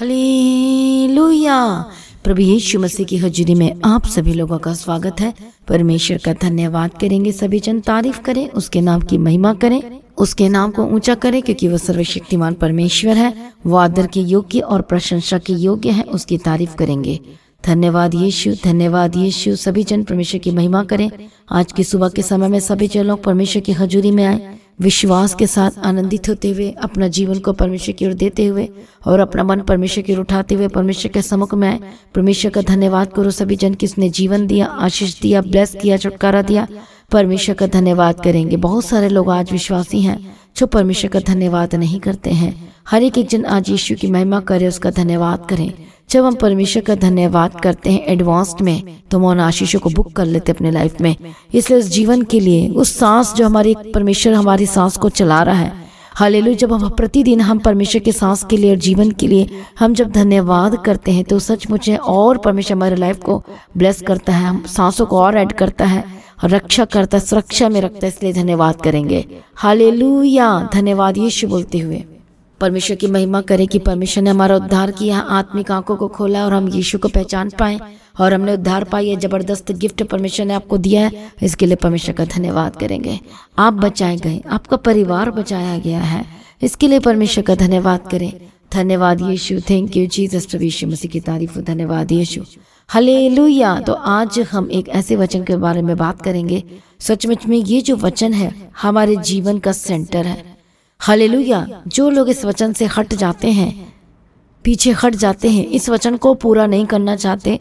hallelujah प्रभु यीशु मसीह की हजूरी में आप सभी लोगों का स्वागत है परमेश्वर का धन्यवाद करेंगे सभी जन तारीफ करें उसके नाम की महिमा करें उसके नाम को ऊंचा करें क्योंकि वह सर्वशक्तिमान परमेश्वर है वो आदर के योग्य और प्रशंसा के योग्य है उसकी तारीफ करेंगे धन्यवाद यीशु धन्यवाद यीशु सभी जन परमेश्वर की महिमा करें आज की सुबह के समय में सभी जन लोग परमेश्वर की हजूरी में आए विश्वास के साथ आनंदित होते हुए अपना जीवन को परमेश्वर की ओर देते हुए और अपना मन परमेश्वर की ओर उठाते हुए परमेश्वर के समुख में आए परमेश्वर का धन्यवाद करो सभी जन किसने जीवन दिया आशीष दिया ब्लेस किया छुटकारा दिया परमेश्वर का धन्यवाद करेंगे बहुत सारे लोग आज विश्वासी हैं जो परमेश्वर का धन्यवाद नहीं करते हैं हर एक जन आज यीशु की महिमा करे उसका धन्यवाद करें जब हम परमेश्वर का धन्यवाद करते हैं एडवांस में तो हम उन आशीषों को बुक कर लेते अपने लाइफ में इसलिए उस जीवन के लिए उस सांस जो हमारी परमेश्वर हमारी सांस को चला रहा है हालेलु जब हम प्रतिदिन हम परमेश्वर के सांस के लिए और जीवन के लिए हम जब धन्यवाद करते हैं तो सचमुच और परमेश्वर हमारे लाइफ को ब्लेस करता है हम सांसों को और ऐड करता है और रक्षा करता है सुरक्षा में रखता है इसलिए धन्यवाद करेंगे हाले धन्यवाद यीशु बोलते हुए परमेश्वर की महिमा करे कि परमेश्वर ने हमारा उद्धार किया आत्मिक आंखों को खोला और हम यीशु को पहचान पाए और हमने उद्धार पाई है जबरदस्त गिफ्ट परमेश्वर ने आपको दिया है इसके लिए परमेश्वर का धन्यवाद करेंगे आप बचाए गए आपका परिवार बचाया गया है इसके लिए परमेश्वर का धन्यवाद करें धन्यवाद यीशु थैंक यू जीसस प्रभु यीशु मसीह की तारीफ धन्यवाद यीशु हले तो आज हम एक ऐसे वचन के बारे में बात करेंगे सचमुच में ये जो वचन है हमारे जीवन का सेंटर है हले जो लोग इस वचन से हट जाते हैं पीछे हट जाते हैं इस वचन को पूरा नहीं करना चाहते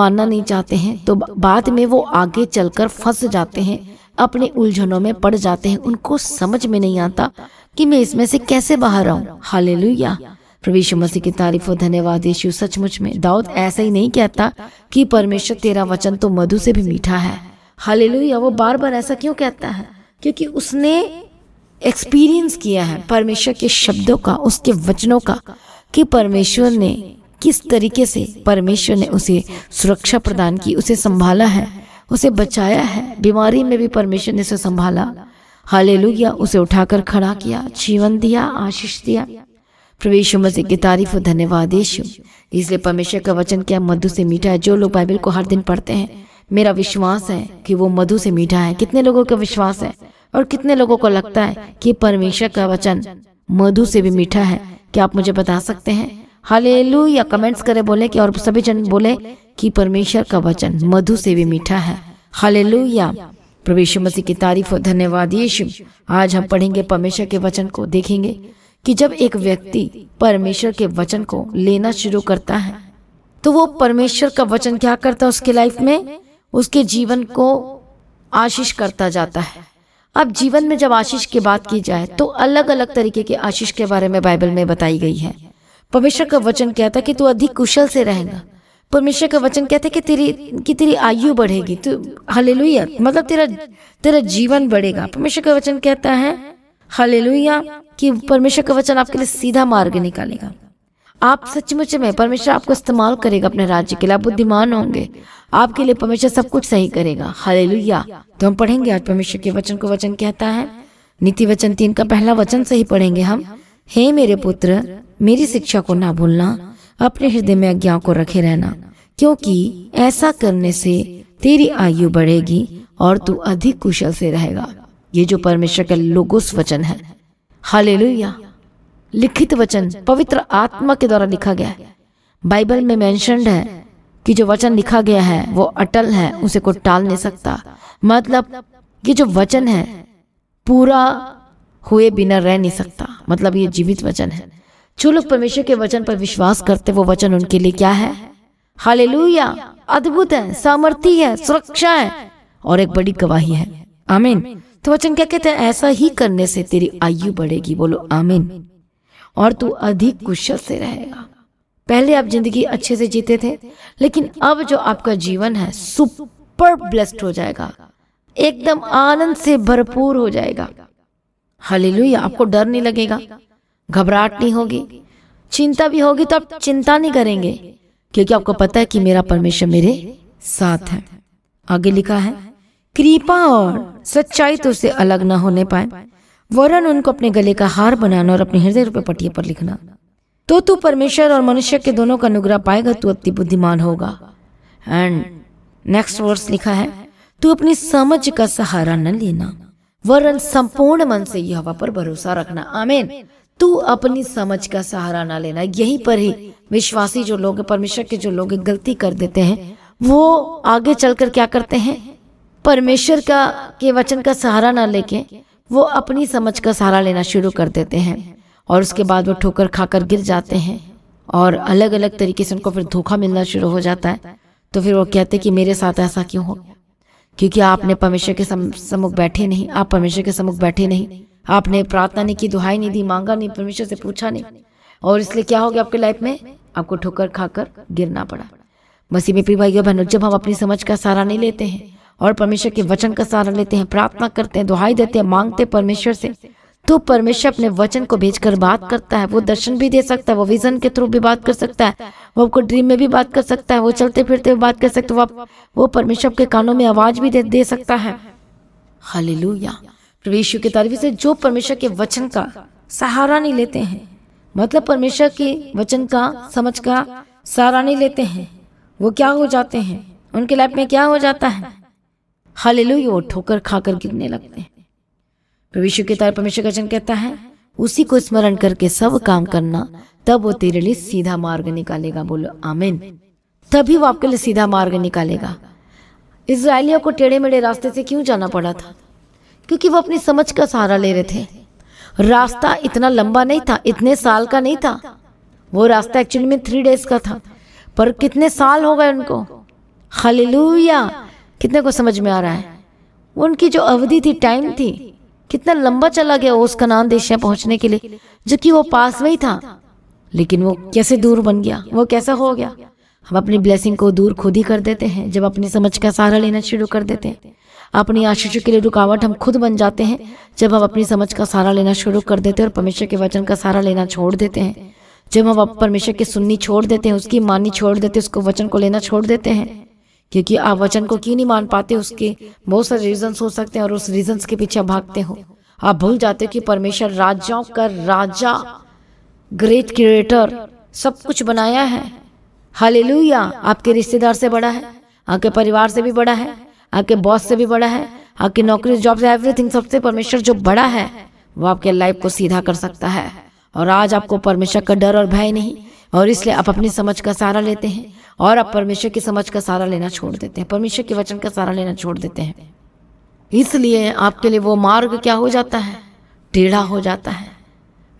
मानना नहीं चाहते हैं तो बाद में वो आगे चलकर फंस जाते हैं अपने उलझनों में पड़ जाते हैं उनको समझ में नहीं आता कि मैं इसमें से कैसे बाहर आऊं हालेलुया प्रवेश मसीह की तारीफ और धन्यवाद यीशु सचमुच में दाऊद ऐसा ही नहीं कहता कि परमेश्वर तेरा वचन तो मधु से भी मीठा है हालेलुया वो बार बार ऐसा क्यों कहता है क्योंकि उसने एक्सपीरियंस किया है परमेश्वर के शब्दों का उसके वचनों का कि परमेश्वर ने किस तरीके से परमेश्वर ने उसे सुरक्षा प्रदान की उसे संभाला है उसे बचाया है बीमारी में भी परमेश्वर ने उसे संभाला हालेलुया उसे उठाकर खड़ा किया जीवन दिया आशीष दिया प्रवेश मसीह की तारीफ और धन्यवाद यीशु इसलिए परमेश्वर का वचन क्या मधु से मीठा है जो लोग बाइबल को हर दिन पढ़ते हैं मेरा विश्वास है कि वो मधु से मीठा है कितने लोगों का विश्वास है और कितने लोगों को लगता है कि परमेश्वर का वचन मधु से भी मीठा है क्या आप मुझे बता सकते हैं हालेलू या कमेंट्स करें बोले कि और सभी जन बोले कि परमेश्वर का वचन मधु से भी मीठा है हालेलू या प्रवेश मसीह की तारीफ और धन्यवाद यीशु आज हम पढ़ेंगे परमेश्वर के वचन को देखेंगे कि जब एक व्यक्ति परमेश्वर के वचन को लेना शुरू करता है तो वो परमेश्वर का वचन क्या करता है उसके लाइफ में उसके जीवन को आशीष करता जाता है अब जीवन में जब आशीष की बात की जाए तो अलग अलग तरीके के आशीष के बारे में बाइबल में बताई गई है परमेश्वर का वचन कहता है कि तू अधिक कुशल से रहेगा परमेश्वर का वचन कहता है कि तेरी कि तेरी आयु बढ़ेगी तू तो, हले मतलब तेरा तेरा जीवन बढ़ेगा परमेश्वर का वचन कहता है हलेलुया कि परमेश्वर का वचन आपके लिए सीधा मार्ग निकालेगा आप सचमुच में परमेश्वर आपको इस्तेमाल करेगा अपने राज्य के लिए आप बुद्धिमान होंगे आपके लिए परमेश्वर सब कुछ सही करेगा हालेलुया तो हम पढ़ेंगे आज परमेश्वर के वचन को वचन कहता है नीति वचन तीन का पहला वचन सही पढ़ेंगे हम हे मेरे पुत्र मेरी शिक्षा को ना भूलना अपने हृदय में अज्ञा को रखे रहना क्योंकि ऐसा करने से तेरी आयु बढ़ेगी और तू अधिक कुशल से रहेगा ये जो परमेश्वर का लोगोस वचन है हालेलुया लिखित वचन पवित्र आत्मा के द्वारा लिखा गया है बाइबल में मेंशनड है कि जो वचन लिखा गया है वो अटल है उसे को टाल नहीं सकता मतलब ये जो वचन है पूरा हुए बिना रह नहीं सकता मतलब ये जीवित वचन है जो लोग परमेश्वर के वचन पर विश्वास करते वो वचन उनके लिए क्या है हालेलुया अद्भुत है सामर्थ्य है सुरक्षा है और एक बड़ी गवाही है आमीन तो वचन क्या कहते हैं ऐसा ही करने से तेरी आयु बढ़ेगी बोलो आमिन और तू अधिक कुशल से रहेगा पहले आप जिंदगी अच्छे से जीते थे लेकिन अब जो आपका जीवन है सुपर ब्लेस्ड हो जाएगा एकदम आनंद से भरपूर हो जाएगा हालेलुया आपको डर नहीं लगेगा घबराहट नहीं होगी चिंता भी होगी तो आप चिंता नहीं करेंगे क्योंकि आपको पता है कि मेरा परमेश्वर मेरे साथ है आगे लिखा है कृपा और सच्चाई तो उससे अलग ना होने पाए वरन उनको अपने गले का हार बनाना और अपने हृदय रूपये पटिये पर लिखना तो तू परमेश्वर और मनुष्य के दोनों का अनुग्रह पाएगा तू अति बुद्धिमान होगा एंड नेक्स्ट वर्स लिखा है तू अपनी समझ का सहारा न लेना वरन संपूर्ण मन से यह हवा पर भरोसा रखना आमेन तू अपनी समझ का सहारा ना लेना यहीं पर ही विश्वासी जो लोग परमेश्वर के जो लोग गलती कर देते हैं वो आगे चलकर क्या करते हैं परमेश्वर का के वचन का सहारा ना लेके वो अपनी समझ का सहारा लेना शुरू कर देते हैं और उसके बाद वो ठोकर खाकर गिर जाते हैं और अलग अलग तरीके से उनको फिर धोखा मिलना शुरू हो जाता है तो फिर वो कहते हैं कि मेरे साथ ऐसा क्यों हो क्योंकि आपने परमेश्वर के समुख सम्मुख बैठे नहीं आप परमेश्वर के सम्मुख बैठे नहीं आपने प्रार्थना नहीं की दुहाई नहीं दी मांगा नहीं परमेश्वर से पूछा नहीं और इसलिए क्या हो गया आपके लाइफ में आपको ठोकर खाकर गिरना पड़ा मसीह में प्रिय बहनों जब हम अपनी समझ का सहारा नहीं लेते हैं और परमेश्वर के वचन का सहारा लेते हैं प्रार्थना करते हैं दुहाई देते हैं मांगते परमेश्वर से तो परमेश्वर अपने वचन को भेजकर बात करता है वो दर्शन भी दे सकता है वो विजन के थ्रू भी बात कर सकता है वो आपको ड्रीम में भी बात कर सकता है वो चलते फिरते भी बात कर सकता है वो वो परमेश्वर के कानों में आवाज भी दे, दे सकता है प्रवेश की तरफ से जो परमेश्वर के वचन का सहारा नहीं लेते हैं मतलब परमेश्वर के वचन का समझ का सहारा नहीं लेते हैं वो क्या हो जाते हैं उनके लाइफ में क्या हो जाता है हाले लो ये ठोकर खाकर गिरने लगते हैं प्रविशु के तार परमेश्वर का जन कहता है उसी को स्मरण करके सब काम करना तब वो तेरे लिए सीधा मार्ग निकालेगा बोलो आमिन तभी वो आपके लिए सीधा मार्ग निकालेगा इसराइलियों को टेढ़े मेढ़े रास्ते से क्यों जाना पड़ा था क्योंकि वो अपनी समझ का सहारा ले रहे थे रास्ता इतना लंबा नहीं था इतने साल का नहीं था वो रास्ता एक्चुअली में थ्री डेज का था पर कितने साल हो गए उनको हलिलुया कितने को समझ में आ रहा है उनकी जो अवधि थी टाइम थी कितना लंबा चला गया वो उस कनान देश में पहुंचने के लिए जबकि वो पास में ही था लेकिन वो कैसे दूर बन गया वो कैसा हो गया हम अपनी ब्लेसिंग को दूर खुद ही कर देते हैं जब अपनी समझ का सहारा लेना शुरू कर देते हैं अपनी आशीषों के लिए रुकावट हम खुद बन जाते हैं जब हम अपनी समझ का सहारा लेना शुरू कर देते हैं और परमेश्वर के वचन का सहारा लेना छोड़ देते हैं जब हम परमेश्वर की सुननी छोड़ देते हैं उसकी माननी छोड़ देते हैं उसको वचन को लेना छोड़ देते हैं क्योंकि आप वचन को क्यों नहीं मान पाते उसके बहुत सारे रीजन हो सकते हैं और उस रीजन के पीछे भागते हो आप भूल जाते हो कि परमेश्वर राजाओं का राजा ग्रेट क्रिएटर सब कुछ बनाया है हालेलुया आपके रिश्तेदार से बड़ा है आपके परिवार से भी बड़ा है आपके बॉस से भी बड़ा है आपकी नौकरी जॉब से एवरीथिंग सबसे परमेश्वर जो बड़ा है वो आपके लाइफ को सीधा कर सकता है और आज आपको परमेश्वर का डर और भय नहीं और इसलिए आप अपनी समझ का सहारा लेते हैं और आप परमेश्वर की समझ का सहारा लेना छोड़ देते हैं परमेश्वर के वचन का सहारा लेना छोड़ देते हैं इसलिए आपके लिए वो मार्ग क्या हो जाता है टेढ़ा हो जाता है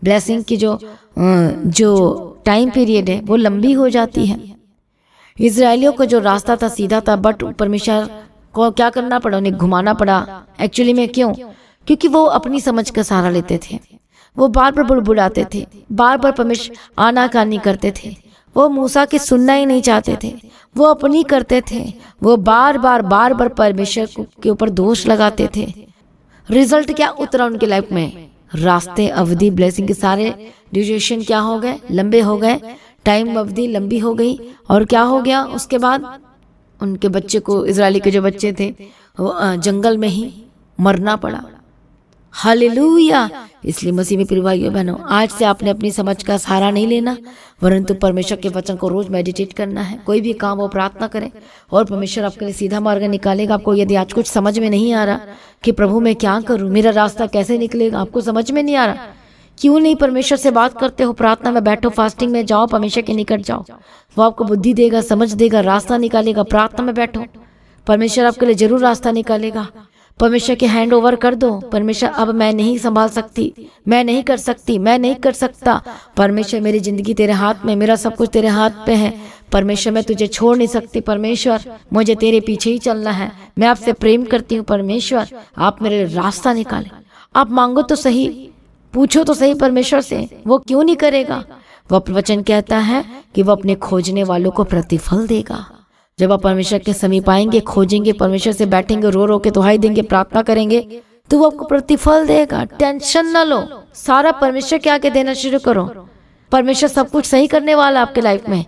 ब्लेसिंग की जो जो टाइम पीरियड है वो लंबी हो जाती है इसराइलियों का जो रास्ता था सीधा था बट परमेश्वर को क्या करना पड़ा उन्हें घुमाना पड़ा एक्चुअली में क्यों क्योंकि वो अपनी समझ का सहारा लेते थे वो बार बार बुलबुलाते थे बार बार परमेश आनाकानी करते थे वो मूसा के सुनना ही नहीं चाहते थे वो अपनी करते थे वो बार बार बार बार परमेश्वर के ऊपर दोष लगाते थे रिजल्ट क्या उतरा उनके लाइफ में रास्ते अवधि ब्लेसिंग के सारे ड्यूरेशन क्या हो गए लंबे हो गए टाइम अवधि लंबी हो गई और क्या हो गया उसके बाद उनके बच्चे को इसराइली के जो बच्चे थे वो जंगल में ही मरना पड़ा हालेलुया इसलिए मसीह में प्रिय भाइयों बहनों आज से आपने अपनी समझ का सहारा नहीं लेना वरंतु परमेश्वर के वचन को रोज मेडिटेट करना है कोई भी काम वो प्रार्थना करें और परमेश्वर आपके लिए सीधा मार्ग निकालेगा आपको यदि आज कुछ समझ में नहीं आ रहा कि प्रभु मैं क्या करूं मेरा रास्ता कैसे निकलेगा आपको समझ में नहीं आ रहा क्यों नहीं परमेश्वर से बात करते हो प्रार्थना में बैठो फास्टिंग में जाओ परमेश्वर के निकट जाओ वो आपको बुद्धि देगा समझ देगा रास्ता निकालेगा प्रार्थना में बैठो परमेश्वर आपके लिए जरूर रास्ता निकालेगा परमेश्वर के हैंड ओवर कर दो परमेश्वर अब मैं नहीं संभाल सकती मैं नहीं कर सकती मैं नहीं कर सकता परमेश्वर मेरी जिंदगी तेरे हाथ में मेरा सब कुछ तेरे हाथ पे है परमेश्वर मैं तुझे छोड़ नहीं सकती परमेश्वर मुझे तेरे पीछे ही चलना है मैं आपसे प्रेम करती हूँ परमेश्वर आप मेरे रास्ता निकाले आप मांगो तो सही पूछो तो सही परमेश्वर से वो क्यों नहीं करेगा वह प्रवचन कहता है कि वह अपने खोजने वालों को प्रतिफल देगा जब आप परमेश्वर के समीप आएंगे खोजेंगे परमेश्वर से बैठेंगे रो रो के दुहाई देंगे प्रार्थना करेंगे तो वो आपको प्रतिफल देगा टेंशन ना लो सारा परमेश्वर के आगे देना शुरू करो परमेश्वर सब कुछ सही करने वाला आपके लाइफ में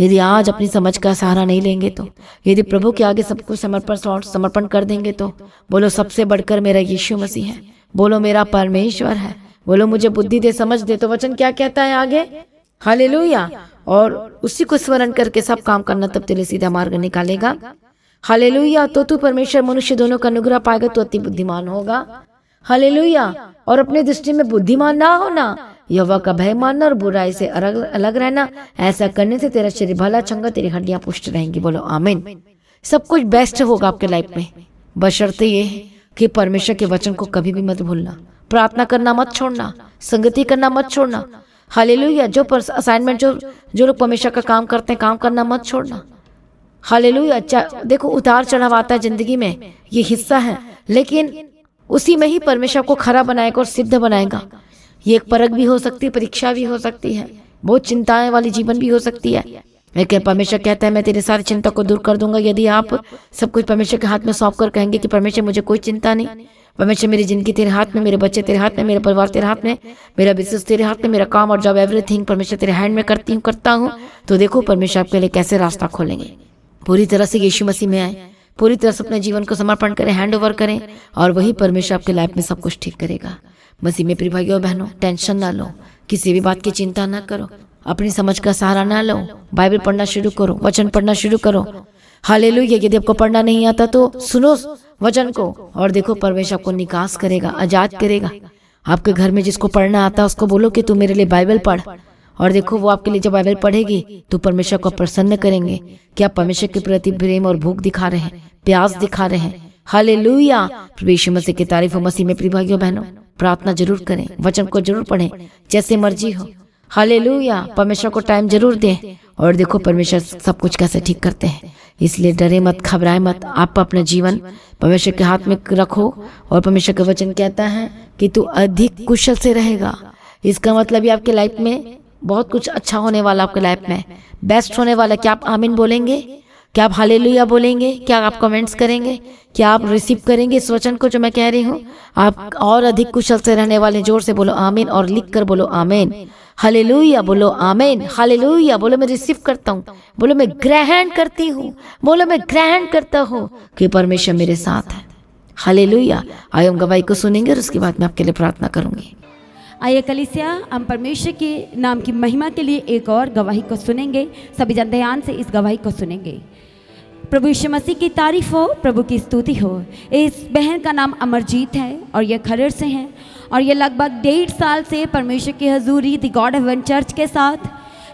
यदि आज अपनी समझ का सहारा नहीं लेंगे तो यदि प्रभु के आगे सब कुछ समर्पण समर्पण कर देंगे तो बोलो सबसे बढ़कर मेरा यीशु मसीह है बोलो मेरा परमेश्वर है बोलो मुझे बुद्धि दे समझ दे तो वचन क्या कहता है आगे हालेलुया और उसी को स्मरण करके सब काम करना तब तेरे सीधा मार्ग निकालेगा हले तो तू परमेश्वर मनुष्य दोनों का अनुग्रह पाएगा तो अति बुद्धिमान होगा हले और अपने दृष्टि में बुद्धिमान ना होना यवा का भय मानना और बुराई से अलग रहना ऐसा करने से तेरा शरीर भला चंगा तेरी हड्डियां पुष्ट रहेंगी बोलो आमिन सब कुछ बेस्ट होगा आपके लाइफ में बशर्ते ये कि परमेश्वर के वचन को कभी भी मत भूलना प्रार्थना करना मत छोड़ना संगति करना मत छोड़ना हालेलुया जो असाइनमेंट जो जो लोग परमेश्वर का काम करते हैं काम करना मत छोड़ना हालेलुया अच्छा देखो उतार चढ़ाव आता है जिंदगी में ये हिस्सा है लेकिन उसी में ही परमेश्वर को खरा बनाएगा और सिद्ध बनाएगा ये एक परख भी हो सकती है परीक्षा भी हो सकती है बहुत चिंताएं वाली जीवन भी हो सकती है लेकिन परमेश्वर कहता है मैं तेरी सारी चिंता को दूर कर दूंगा यदि आप सब कुछ परमेश्वर के हाथ में सौंप कर कहेंगे कि परमेश्वर मुझे कोई चिंता नहीं परमेश्वर मेरी जिंदगी तेरे हाथ में मेरे बच्चे तेरे हाथ में मेरे परिवार तेरे हाथ में मेरा बिजनेस तेरे हाथ में मेरा काम और जॉब एवरीथिंग परमेश्वर तेरे हैंड में करती हूँ करता हूँ तो देखो परमेश्वर आपके लिए कैसे रास्ता खोलेंगे पूरी तरह से यीशु मसीह में आए पूरी तरह से अपने जीवन को समर्पण करें हैंड ओवर करें और वही परमेश्वर आपके लाइफ में सब कुछ ठीक करेगा मसीह में प्रिय भाइयों बहनों टेंशन ना लो किसी भी बात की चिंता ना करो अपनी समझ का सहारा ना लो बाइबल पढ़ना शुरू करो वचन पढ़ना शुरू करो हाले यदि आपको पढ़ना नहीं आता तो सुनो वचन को और देखो परमेश आपको निकास करेगा आजाद करेगा आपके घर में जिसको पढ़ना आता है उसको बोलो कि तू मेरे लिए बाइबल पढ़ और देखो वो आपके लिए जब बाइबल पढ़ेगी तो परमेश्वर को प्रसन्न करेंगे कि आप परमेश्वर के प्रति प्रेम और भूख दिखा रहे हैं प्यास दिखा रहे हैं हाले लुया प्रवेश मसीह की तारीफ मसीह में प्रिभागियों बहनों प्रार्थना जरूर करें वचन को जरूर पढ़ें जैसे मर्जी हो हाले परमेश्वर को टाइम जरूर दे और देखो परमेश्वर सब कुछ कैसे ठीक करते हैं इसलिए डरे मत घबराए मत आप अपना जीवन परमेश्वर के हाथ में रखो और परमेश्वर का वचन कहता है कि तू अधिक कुशल से रहेगा इसका मतलब ये आपके लाइफ में बहुत कुछ अच्छा होने वाला आपके लाइफ में बेस्ट होने वाला क्या आप आमिन बोलेंगे क्या आप हाले बोलेंगे क्या आप कमेंट्स करेंगे क्या आप रिसीव करेंगे इस वचन को जो मैं कह रही हूँ आप और अधिक कुशल से रहने वाले जोर से बोलो आमीन और लिख कर बोलो आमीन हलेलुया बोलो आमेन हलेलुया बोलो मैं रिसीव करता हूँ बोलो मैं ग्रहण करती हूँ बोलो मैं ग्रहण करता हूँ कि परमेश्वर मेरे साथ है हले आए हम गवाही को सुनेंगे और उसके बाद मैं आपके लिए प्रार्थना करूंगी आइए कलिसिया हम परमेश्वर के नाम की महिमा के लिए एक और गवाही को सुनेंगे सभी जन ध्यान से इस गवाही को सुनेंगे प्रभु यीशु मसीह की तारीफ हो प्रभु की स्तुति हो इस बहन का नाम अमरजीत है और यह खरड़ से हैं और ये लगभग डेढ़ साल से परमेश्वर की हजूरी दी गॉड हेवन चर्च के साथ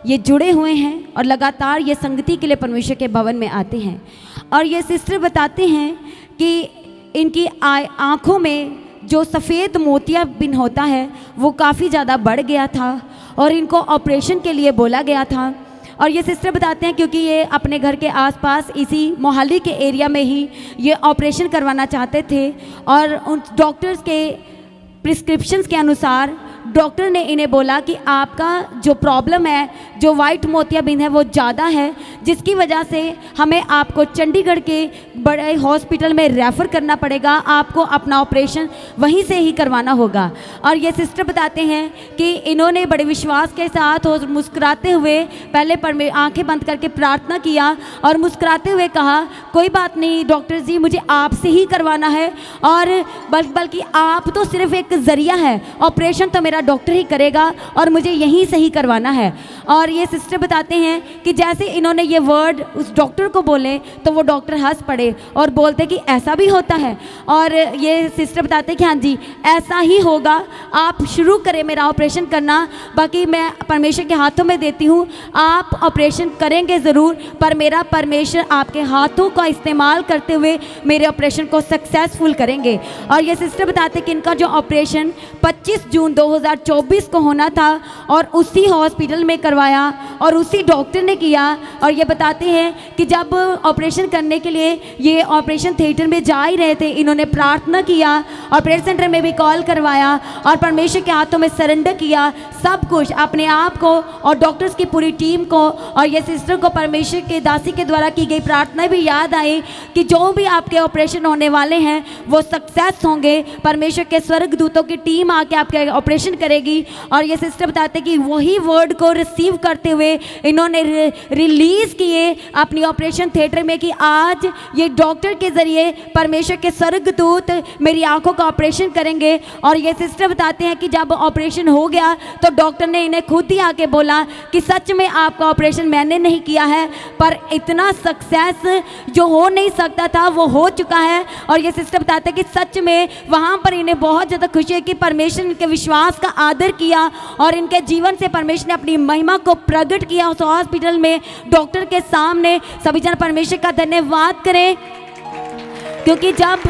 ये जुड़े हुए हैं और लगातार ये संगति के लिए परमेश्वर के भवन में आते हैं और ये सिस्टर बताते हैं कि इनकी आँखों में जो सफ़ेद मोतिया बिन होता है वो काफ़ी ज़्यादा बढ़ गया था और इनको ऑपरेशन के लिए बोला गया था और ये सिस्टर बताते हैं क्योंकि ये अपने घर के आसपास इसी मोहाली के एरिया में ही ये ऑपरेशन करवाना चाहते थे और उन डॉक्टर्स के प्रिस्क्रिप्शंस के अनुसार डॉक्टर ने इन्हें बोला कि आपका जो प्रॉब्लम है जो वाइट मोतियाबिंद है वो ज़्यादा है जिसकी वजह से हमें आपको चंडीगढ़ के बड़े हॉस्पिटल में रेफ़र करना पड़ेगा आपको अपना ऑपरेशन वहीं से ही करवाना होगा और ये सिस्टर बताते हैं कि इन्होंने बड़े विश्वास के साथ और मुस्कुराते हुए पहले पर आंखें बंद करके प्रार्थना किया और मुस्कुराते हुए कहा कोई बात नहीं डॉक्टर जी मुझे आपसे ही करवाना है और बल्कि बल्कि आप तो सिर्फ एक ज़रिया है ऑपरेशन तो मेरा डॉक्टर ही करेगा और मुझे यहीं से ही करवाना है और ये सिस्टर बताते हैं कि जैसे इन्होंने ये वर्ड उस डॉक्टर को बोले तो वो डॉक्टर हंस पड़े और बोलते कि ऐसा भी होता है और ये सिस्टर बताते कि हाँ जी ऐसा ही होगा आप शुरू करें मेरा ऑपरेशन करना बाकी मैं परमेश्वर के हाथों में देती हूँ आप ऑपरेशन करेंगे ज़रूर पर मेरा परमेश्वर आपके हाथों का इस्तेमाल करते हुए मेरे ऑपरेशन को सक्सेसफुल करेंगे और ये सिस्टर बताते कि इनका जो ऑपरेशन 25 जून 2024 को होना था और उसी हॉस्पिटल में करवाया और उसी डॉक्टर ने किया और ये बताते हैं कि जब ऑपरेशन करने के लिए ये ऑपरेशन थिएटर में जा ही रहे थे इन्होंने प्रार्थना किया और प्रेयर सेंटर में भी कॉल करवाया और परमेश्वर के हाथों में सरेंडर किया सब कुछ अपने आप को और डॉक्टर्स की पूरी टीम को और ये सिस्टर को परमेश्वर के दासी के द्वारा की गई प्रार्थना भी याद आई कि जो भी आपके ऑपरेशन होने वाले हैं वो सक्सेस होंगे परमेश्वर के स्वर्ग दूतों की टीम आके आपके ऑपरेशन रिएक्शन करेगी और ये सिस्टर बताते कि वही वर्ड को रिसीव करते हुए इन्होंने रिलीज़ किए अपनी ऑपरेशन थिएटर में कि आज ये डॉक्टर के ज़रिए परमेश्वर के स्वर्गदूत मेरी आंखों का ऑपरेशन करेंगे और ये सिस्टर बताते हैं कि जब ऑपरेशन हो गया तो डॉक्टर ने इन्हें खुद ही आके बोला कि सच में आपका ऑपरेशन मैंने नहीं किया है पर इतना सक्सेस जो हो नहीं सकता था वो हो चुका है और ये सिस्टर बताते हैं कि सच में वहाँ पर इन्हें बहुत ज़्यादा खुशी है कि परमेश्वर के विश्वास का आदर किया और इनके जीवन से परमेश्वर ने अपनी महिमा को प्रकट किया उस हॉस्पिटल में डॉक्टर के सामने सभी जन परमेश्वर का धन्यवाद करें क्योंकि जब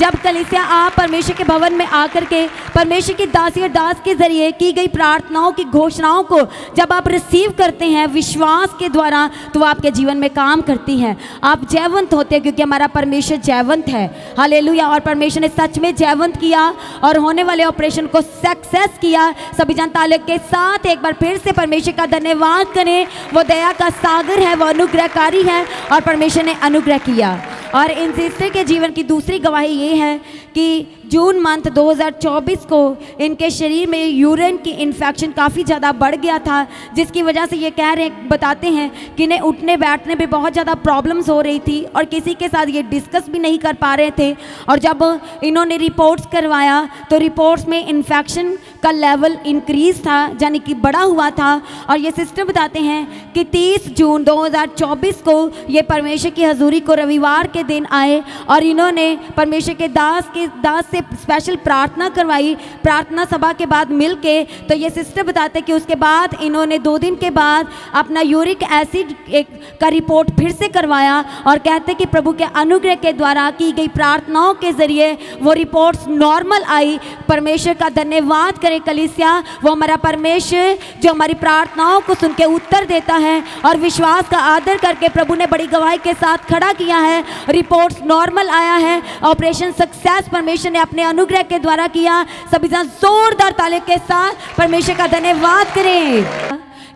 जब कलिसिया आप परमेश्वर के भवन में आकर के परमेश्वर की दासी और दास के जरिए की गई प्रार्थनाओं की घोषणाओं को जब आप रिसीव करते हैं विश्वास के द्वारा तो आपके जीवन में काम करती है आप जयवंत होते हैं क्योंकि हमारा परमेश्वर जयवंत है हालेलुया और परमेश्वर ने सच में जयवंत किया और होने वाले ऑपरेशन को सक्सेस किया सभी जनता के साथ एक बार फिर से परमेश्वर का धन्यवाद करें वो दया का सागर है वो अनुग्रहकारी है और परमेश्वर ने अनुग्रह किया और इन सिस्टर के जीवन की दूसरी गवाही ये ये है कि जून मंथ 2024 को इनके शरीर में यूरिन की इन्फेक्शन काफ़ी ज़्यादा बढ़ गया था जिसकी वजह से ये कह रहे बताते हैं कि इन्हें उठने बैठने पे बहुत ज़्यादा प्रॉब्लम्स हो रही थी और किसी के साथ ये डिस्कस भी नहीं कर पा रहे थे और जब इन्होंने रिपोर्ट्स करवाया तो रिपोर्ट्स में इन्फेक्शन का लेवल इंक्रीज था यानी कि बड़ा हुआ था और ये सिस्टम बताते हैं कि 30 जून 2024 को ये परमेश्वर की हजूरी को रविवार के दिन आए और इन्होंने परमेश्वर के दास के दास से स्पेशल प्रार्थना करवाई प्रार्थना सभा के बाद मिल के तो ये सिस्टम बताते कि उसके बाद इन्होंने दो दिन के बाद अपना यूरिक एसिड एक का रिपोर्ट फिर से करवाया और कहते कि प्रभु के अनुग्रह के द्वारा की गई प्रार्थनाओं के जरिए वो रिपोर्ट्स नॉर्मल आई परमेश्वर का धन्यवाद करें कलिसिया वो हमारा परमेश्वर जो हमारी प्रार्थनाओं को सुन के उत्तर देता है और विश्वास का आदर करके प्रभु ने बड़ी गवाही के साथ खड़ा किया है रिपोर्ट्स नॉर्मल आया है ऑपरेशन सक्सेस परमेश्वर ने अपने अनुग्रह के द्वारा किया सभी जन जोरदार ताले के साथ परमेश्वर का धन्यवाद करें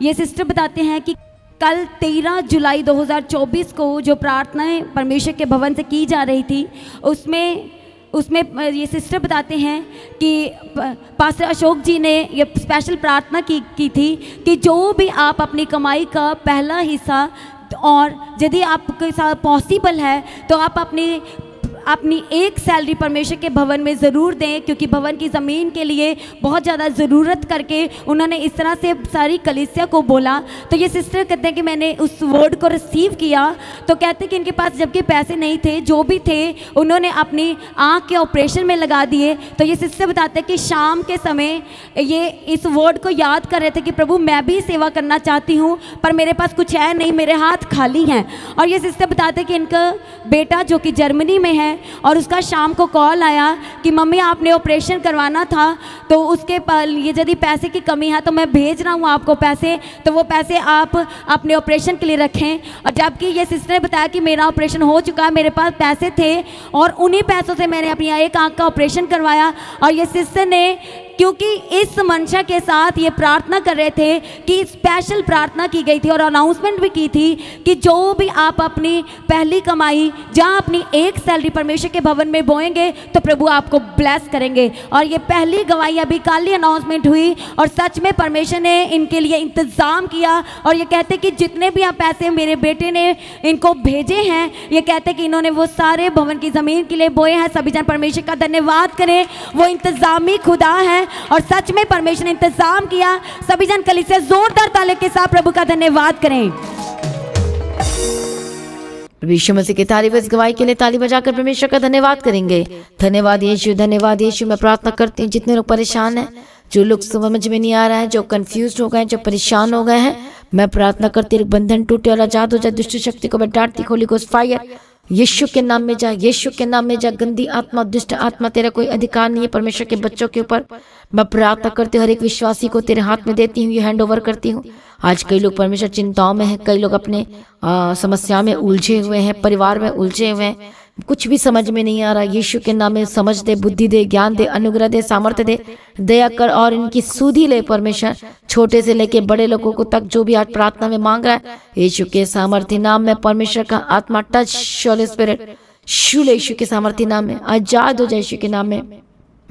ये सिस्टर बताते हैं कि कल 13 जुलाई 2024 को जो प्रार्थनाएं परमेश्वर के भवन से की जा रही थी उसमें उसमें ये सिस्टर बताते हैं कि पास्टर अशोक जी ने ये स्पेशल प्रार्थना की की थी कि जो भी आप अपनी कमाई का पहला हिस्सा और यदि आपके साथ पॉसिबल है तो आप अपनी अपनी एक सैलरी परमेश्वर के भवन में ज़रूर दें क्योंकि भवन की ज़मीन के लिए बहुत ज़्यादा ज़रूरत करके उन्होंने इस तरह से सारी कलिसिया को बोला तो ये सिस्टर कहते हैं कि मैंने उस वर्ड को रिसीव किया तो कहते हैं कि इनके पास जबकि पैसे नहीं थे जो भी थे उन्होंने अपनी आँख के ऑपरेशन में लगा दिए तो ये सिस्टर बताते हैं कि शाम के समय ये इस वर्ड को याद कर रहे थे कि प्रभु मैं भी सेवा करना चाहती हूँ पर मेरे पास कुछ है नहीं मेरे हाथ खाली हैं और ये सिस्टर बताते कि इनका बेटा जो कि जर्मनी में है है और उसका शाम को कॉल आया कि मम्मी आपने ऑपरेशन करवाना था तो उसके ये यदि पैसे की कमी है तो मैं भेज रहा हूँ आपको पैसे तो वो पैसे आप अपने ऑपरेशन के लिए रखें और जबकि ये सिस्टर ने बताया कि मेरा ऑपरेशन हो चुका है मेरे पास पैसे थे और उन्हीं पैसों से मैंने अपनी एक आँख का ऑपरेशन करवाया और ये सिस्टर ने क्योंकि इस मंशा के साथ ये प्रार्थना कर रहे थे कि स्पेशल प्रार्थना की गई थी और अनाउंसमेंट भी की थी कि जो भी आप अपनी पहली कमाई जहाँ अपनी एक सैलरी परमेश्वर के भवन में बोएंगे तो प्रभु आपको ब्लेस करेंगे और ये पहली गवाही अभी काली अनाउंसमेंट हुई और सच में परमेश्वर ने इनके लिए इंतज़ाम किया और ये कहते कि जितने भी आप पैसे मेरे बेटे ने इनको भेजे हैं ये कहते कि इन्होंने वो सारे भवन की ज़मीन के लिए बोए हैं सभी जन परमेश्वर का धन्यवाद करें वो इंतज़ामी खुदा है और सच में परमेश्वर ने इंतजाम किया सभी जन कली से जोरदार ताले के साथ प्रभु का धन्यवाद करें विश्व मसीह की तारीफ इस गवाही के लिए ताली बजाकर परमेश्वर का धन्यवाद करेंगे धन्यवाद यीशु धन्यवाद यीशु मैं प्रार्थना करती हूँ जितने लोग परेशान हैं जो लोग समझ में नहीं आ रहा है जो कंफ्यूज हो गए हैं जो परेशान हो गए हैं मैं प्रार्थना करती हूँ बंधन टूटे और आजाद हो जाए दुष्ट शक्ति को मैं डांटती खोली को फायर यीशु के नाम में जा यीशु के नाम में जा गंदी आत्मा दुष्ट आत्मा तेरा कोई अधिकार नहीं है परमेश्वर के बच्चों के ऊपर मैं प्रार्थना करती हूँ हर एक विश्वासी को तेरे हाथ में देती हूँ ये हैंड ओवर करती हूँ आज कई लोग परमेश्वर चिंताओं में हैं कई लोग अपने समस्या में उलझे हुए हैं परिवार में उलझे हुए हैं कुछ भी समझ में नहीं आ रहा यीशु के नाम में समझ दे बुद्धि दे ज्ञान दे अनुग्रह दे सामर्थ्य दे दया कर और इनकी सुधी ले परमेश्वर छोटे से लेके बड़े लोगों को तक जो भी आज प्रार्थना में मांग रहा है यीशु के सामर्थ्य नाम में परमेश्वर का आत्मा टच स्पिरिट शूल यीशु के सामर्थ्य नाम में आजाद हो जाए यीशु के नाम में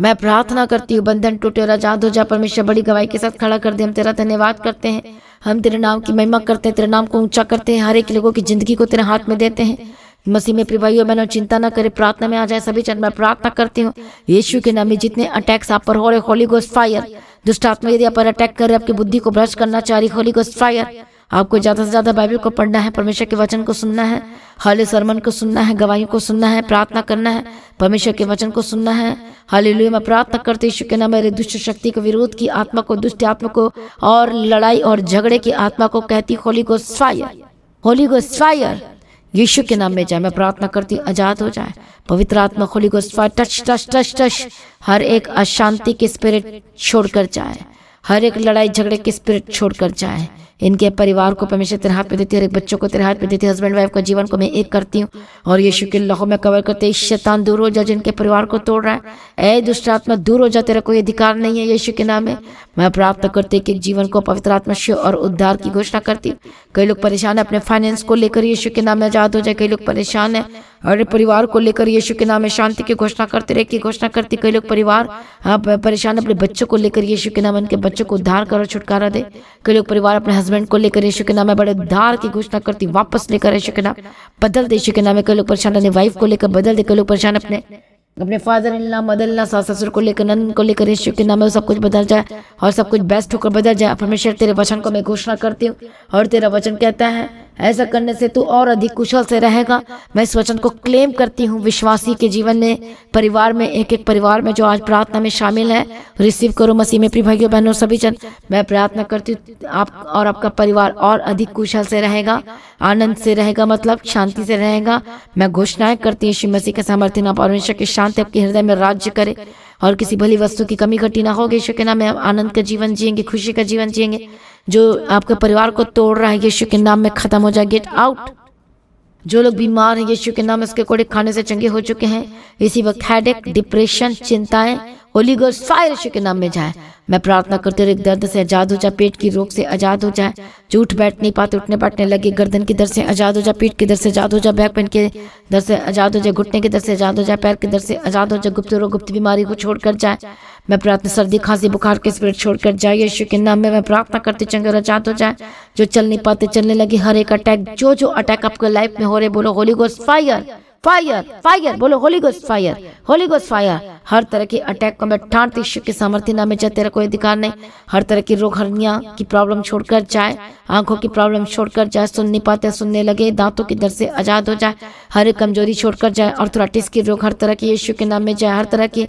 मैं प्रार्थना करती हूँ बंधन टूटे और आजाद हो जा परमेश्वर बड़ी गवाही के साथ खड़ा कर दे हम तेरा धन्यवाद करते हैं हम तेरे नाम की महिमा करते हैं तेरे नाम को ऊंचा करते हैं हर एक लोगों की जिंदगी को तेरे हाथ में देते हैं मसीह में प्रिय भाइयों बहनों चिंता न करें प्रार्थना में आ जाए सभी चंद मैं प्रार्थना करती हूँ यीशु के नाम में जितने अटैक्स आप पर हो रहे होली गोस्ट फायर दुष्ट आत्मा यदि आप पर अटैक कर रहे आपकी बुद्धि को भ्रष्ट करना चाह रही होली गोस्ट फायर आपको ज्यादा से ज्यादा बाइबल को पढ़ना है परमेश्वर के वचन को सुनना है हाले सरमन को सुनना है गवाहियों को सुनना है प्रार्थना करना है परमेश्वर के वचन को सुनना है हाले लुए मैं प्रार्थना करते यीशु के नाम मेरे दुष्ट शक्ति के विरोध की आत्मा को दुष्ट आत्मा को और लड़ाई और झगड़े की आत्मा को कहती holy ghost fire holy ghost fire यीशु के नाम में जाए मैं प्रार्थना करती आजाद हो जाए पवित्र आत्मा खोली को टच टच टच टच हर एक अशांति की स्पिरिट छोड़कर जाए हर एक लड़ाई झगड़े की स्पिरिट छोड़कर जाए इनके परिवार को परमेश्वर तेरे हाथ पे देती है हर एक बच्चों को तेरे हाथ पे देती है हस्बैंड वाइफ का जीवन को मैं एक करती हूँ और यीशु के लहू में कवर करते हैं शैतान दूर हो जा जिनके परिवार को तोड़ रहा है ऐ दुष्ट आत्मा दूर हो जा तेरा कोई अधिकार नहीं है यीशु के नाम में मैं प्राप्त करते कि जीवन को पवित्र आत्मा शिव और उद्धार की घोषणा करती कई लोग परेशान है अपने फाइनेंस को लेकर यीशु के नाम में आजाद हो जाए कई लोग परेशान है और परिवार को लेकर यीशु के नाम में शांति की घोषणा करते रहे की घोषणा करती कई लोग परिवार हाँ, परेशान अपने बच्चों को लेकर यीशु के नाम उनके बच्चों को उद्धार करो छुटकारा दे कई लोग परिवार अपने हस्बैंड को लेकर यीशु के नाम बड़े उद्धार की घोषणा करती वापस लेकर यीशु के नाम बदल दे यीशु के नाम कई लोग परेशान अपने वाइफ को लेकर बदल दे कई लोग परेशान अपने अपने फादर इन ला मदर ला सास ससुर को लेकर नंद को लेकर यीशु के नाम में सब कुछ बदल जाए और सब कुछ बेस्ट होकर बदल जाए परमेश्वर तेरे वचन को मैं घोषणा करती हूँ और तेरा वचन कहता है ऐसा करने से तू और अधिक कुशल से रहेगा मैं इस वचन को क्लेम करती हूँ विश्वासी के जीवन में परिवार में एक एक परिवार में जो आज प्रार्थना में शामिल है रिसीव करो मसीह में प्रिय भाइयों बहनों सभी जन मैं प्रार्थना करती हूँ आप और आपका परिवार और अधिक कुशल से रहेगा आनंद से रहेगा मतलब शांति से रहेगा मैं घोषणाएं करती हूँ श्री मसीह के सामर्थ्य नाम परमेश्वर की शांति आपके हृदय में राज्य करे और किसी भली वस्तु की कमी घटी ना होगी ईश्वर के नाम में आनंद का जीवन जियेंगे खुशी का जीवन जियेंगे जो आपके परिवार को तोड़ रहा है यीशु के नाम में ख़त्म हो जाए गेट आउट जो लोग बीमार हैं यीशु के नाम इसके कोड़े खाने से चंगे हो चुके हैं इसी वक्त हेडेक डिप्रेशन चिंताएं होली गोस्ट फायर ऋषि के नाम में जाए मैं प्रार्थना करते हुए दर्द से आजाद हो जाए पेट की रोग से आजाद हो जाए झूठ बैठ नहीं पाते उठने बैठने लगे गर्दन की दर से आजाद हो जाए पीठ की दर से आजाद हो जाए बैक पेन के दर से आजाद हो जाए घुटने के दर से आजाद हो जाए पैर के दर से आजाद हो जाए गुप्त रोग गुप्त बीमारी को छोड़कर जाए मैं प्रार्थना सर्दी खांसी बुखार के स्पिरिट छोड़कर जाए यशु के नाम में मैं प्रार्थना करते चंगे आजाद हो जाए जो चल नहीं पाते चलने लगे हर एक अटैक जो जो अटैक आपके लाइफ में हो रहे बोलो होली गोस फायर फायर फायर बोलो holy ghost fire holy ghost fire हर तरह के अटैक को मैं ठाट ईश्वर के सामर्थ्य नाम में चाहे तेरा कोई अधिकार नहीं हर तरह की रोग हरनिया की प्रॉब्लम छोड़कर जाए आंखों की प्रॉब्लम छोड़कर जाए सुन नहीं पाते सुनने लगे दांतों की दर से आजाद हो जाए हर एक कमजोरी छोड़कर जाए अर्थराइटिस की रोग हर तरह की ईश्वर के नाम में जाए हर तरह की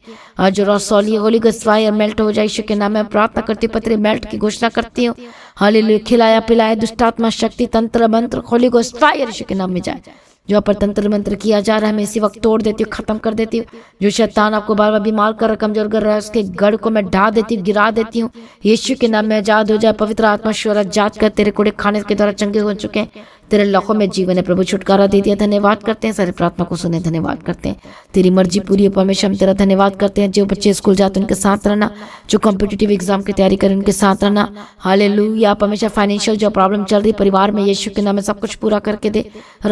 जो रसौली होली गोस्ट फायर मेल्ट हो जाए ईश्वर के नाम में प्रार्थना करती पत्र मेल्ट की घोषणा करती हूँ हाली खिलाया पिलाया दुष्टात्मा शक्ति तंत्र मंत्र होली गोस्ट फायर ईश्वर के नाम में जाए जो पर तंत्र मंत्र किया जा रहा है मैं इसी वक्त तोड़ देती हूँ ख़त्म कर देती हूँ जो शैतान आपको बार बार बीमार कर रहा कमजोर कर रहा है उसके गढ़ को मैं ढा देती हूँ गिरा देती हूँ यीशु के नाम में आजाद हो जाए पवित्र आत्मा शोर जात कर तेरे कोड़े खाने के द्वारा चंगे हो चुके हैं तेरे लखों में जीवन है प्रभु छुटकारा दे दिया धन्यवाद करते हैं सारे प्रार्थना को सुने धन्यवाद करते हैं तेरी मर्जी पूरी हो परमेश्वर हम तेरा धन्यवाद करते हैं जो बच्चे स्कूल जाते हैं उनके साथ रहना जो कॉम्पिटेटिव एग्जाम की तैयारी करें उनके साथ रहना हाले लू या परमेश्वर फाइनेंशियल जो प्रॉब्लम चल रही परिवार में यीशु के नाम में सब कुछ पूरा करके दे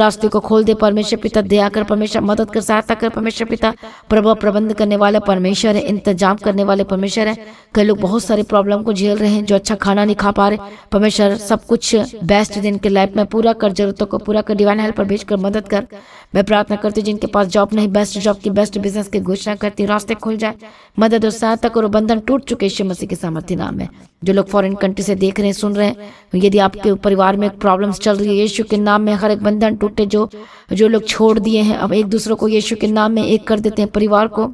रास्ते को खोल दे परमेश्वर पिता दया कर परमेश्वर मदद कर सहायता कर परमेश्वर पिता प्रभु प्रबंध करने वाले परमेश्वर है इंतजाम करने वाले परमेश्वर है कई लोग बहुत सारे प्रॉब्लम को झेल रहे हैं जो अच्छा खाना नहीं खा पा रहे परमेश्वर सब कुछ बेस्ट दिन के लाइफ में पूरा कर कर जरूरतों को पूरा कर डिवाइन हेल्प पर भेज कर मदद कर मैं प्रार्थना करती हूँ जिनके पास जॉब नहीं बेस्ट जॉब की बेस्ट बिजनेस की घोषणा करती रास्ते खुल जाए मदद और सहायता करो बंधन टूट चुके शिव मसीह के सामर्थ्य नाम है जो लोग फॉरेन कंट्री से देख रहे हैं सुन रहे हैं तो यदि आपके परिवार में प्रॉब्लम चल रही है यीशु के नाम में हर एक बंधन टूटे जो जो लोग छोड़ दिए हैं अब एक दूसरे को यीशु के नाम में एक कर देते हैं परिवार को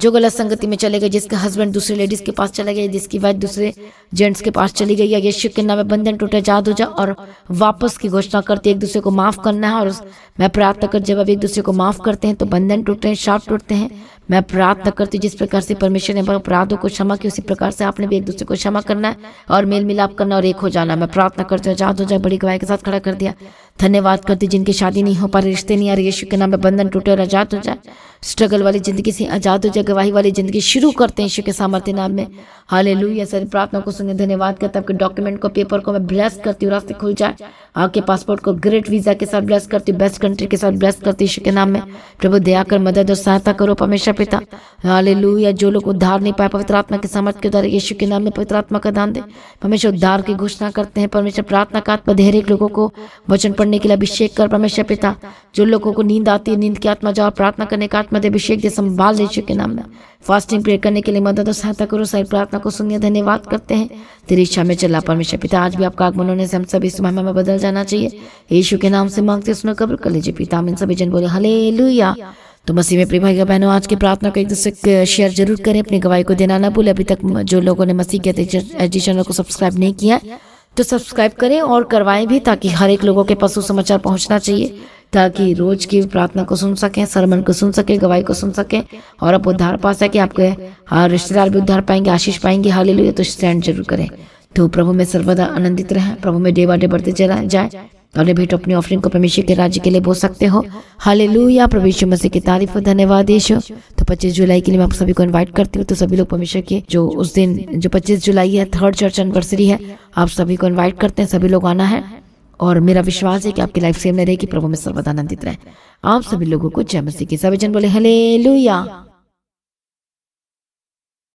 जो गलत संगति में चले गए जिसका हस्बैंड दूसरे लेडीज़ के पास चला गया जिसकी वाइफ दूसरे जेंट्स के पास चली गई या के नाम में बंधन टूटे आजाद हो जा और वापस की घोषणा करते एक दूसरे को माफ़ करना है और मैं प्रार्थना कर जब आप एक दूसरे को माफ़ करते हैं तो बंधन टूटते हैं शाप टूटते हैं मैं अपराध न करती जिस प्रकार से परमेश्वर ने अपराधों को क्षमा की उसी प्रकार से आपने भी एक दूसरे को क्षमा करना है और मेल मिलाप करना और एक हो जाना मैं प्रार्थना करती हूँ आजाद हो जाए बड़ी गवाही के साथ खड़ा कर दिया धन्यवाद करती जिनकी शादी नहीं हो पा रही रिश्ते नहीं आ रहे यीशु के नाम में बंधन टूटे और आजाद हो जाए स्ट्रगल वाली जिंदगी से आजाद हो जाए गवाही वाली जिंदगी शुरू करते हैं यीशु के सामर्थ्य नाम में हाले या सर प्रार्थना को सुनिए धन्यवाद करता आपके डॉक्यूमेंट को पेपर को मैं ब्लेस करती हूँ रास्ते खुल जाए आपके पासपोर्ट को ग्रेट वीजा के साथ ब्लेस करती हूँ बेस्ट कंट्री के साथ ब्लेस करती हूँ यीशु के नाम में प्रभु दया कर मदद और सहायता करो परमेश्वर पिता हालेलुया जो लोग उद्धार नहीं पाए पवित्र आत्मा के सामर्थ्य के द्वारा यीशु के नाम में पवित्र आत्मा का दान दे परमेश्वर उद्धार की घोषणा करते हैं परमेश्वर प्रार्थना का आत्मा धैर्य लोगों को वचन पढ़ने के लिए अभिषेक कर परमेश्वर पिता जो लोगों को नींद आती है नींद की आत्मा जाओ प्रार्थना करने का आत्मा दे अभिषेक दे संभाल यीशु के नाम में फास्टिंग प्रेयर करने के लिए मदद और सहायता करो सारी प्रार्थना को सुनिए धन्यवाद करते हैं तेरी इच्छा में चला परमेश्वर पिता आज भी आपका आगमन होने से हम सभी इस महिमा में बदल जाना चाहिए यीशु के नाम से मांगते सुनो कब्र कर लीजिए पिता हम इन सभी जन बोले हले तो मसीह में प्रिय भाई बहनों आज की प्रार्थना को एक दूसरे शेयर जरूर करें अपनी गवाही को देना ना भूलें अभी तक जो लोगों ने मसीह के एजी चैनल को सब्सक्राइब नहीं किया तो सब्सक्राइब करें और करवाएं भी ताकि हर एक लोगों के पास समाचार पहुंचना चाहिए ताकि रोज की प्रार्थना को सुन सकें सरमन को सुन सकें गवाही को सुन सकें और आप उद्धार पा सकें आपके हर रिश्तेदार भी उद्धार पाएंगे आशीष पाएंगे हाल ही तो स्टैंड जरूर करें तो प्रभु में सर्वदा आनंदित रहें प्रभु में डे डे बढ़ते चला जाए अपने भेंट तो अपनी ऑफरिंग को परमेश्वर के राज्य के लिए बोल सकते हो हाले लूया परमेश्वर मसीह की तारीफ और धन्यवाद यशो तो पच्चीस जुलाई के लिए मैं आप सभी को इन्वाइट करती हूँ तो सभी लोग परमेश्वर के जो उस दिन जो पच्चीस जुलाई है थर्ड चर्च एनिवर्सरी है आप सभी को इन्वाइट करते हैं सभी लोग आना है और मेरा विश्वास है कि आपकी लाइफ सेम नहीं रहेगी प्रभु में सर्वदानंदित रहे आप सभी लोगों को जय मसीह के सभी जन बोले हले लुया